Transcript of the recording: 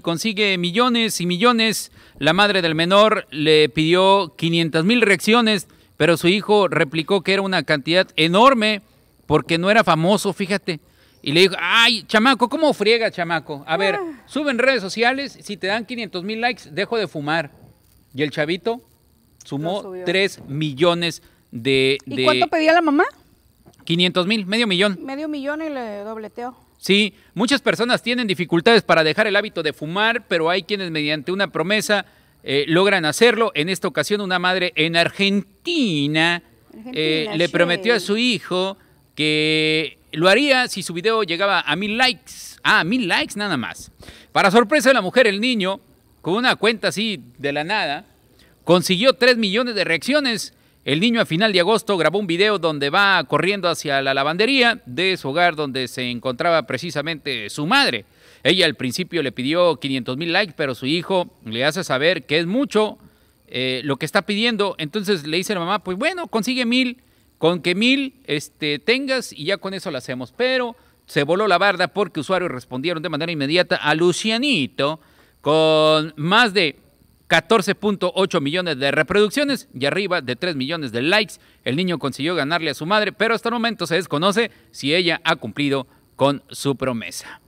consigue millones y millones. La madre del menor le pidió 500 mil reacciones, pero su hijo replicó que era una cantidad enorme porque no era famoso, fíjate. Y le dijo, ay, chamaco, ¿cómo friega, chamaco? A ver, ah. suben redes sociales, si te dan 500 mil likes, dejo de fumar. Y el chavito sumó 3 millones de, de... ¿Y cuánto pedía la mamá? 500 mil, medio millón. Medio millón y le dobleteó. Sí, muchas personas tienen dificultades para dejar el hábito de fumar, pero hay quienes mediante una promesa eh, logran hacerlo. En esta ocasión una madre en Argentina, eh, le prometió a su hijo que lo haría si su video llegaba a mil likes. Ah, mil likes nada más. Para sorpresa de la mujer, el niño, con una cuenta así de la nada, consiguió 3 millones de reacciones el niño a final de agosto grabó un video donde va corriendo hacia la lavandería de su hogar donde se encontraba precisamente su madre. Ella al principio le pidió 500 mil likes, pero su hijo le hace saber que es mucho eh, lo que está pidiendo. Entonces le dice la mamá, pues bueno, consigue mil, con que mil este, tengas y ya con eso lo hacemos. Pero se voló la barda porque usuarios respondieron de manera inmediata a Lucianito con más de 14.8 millones de reproducciones y arriba de 3 millones de likes. El niño consiguió ganarle a su madre, pero hasta el momento se desconoce si ella ha cumplido con su promesa.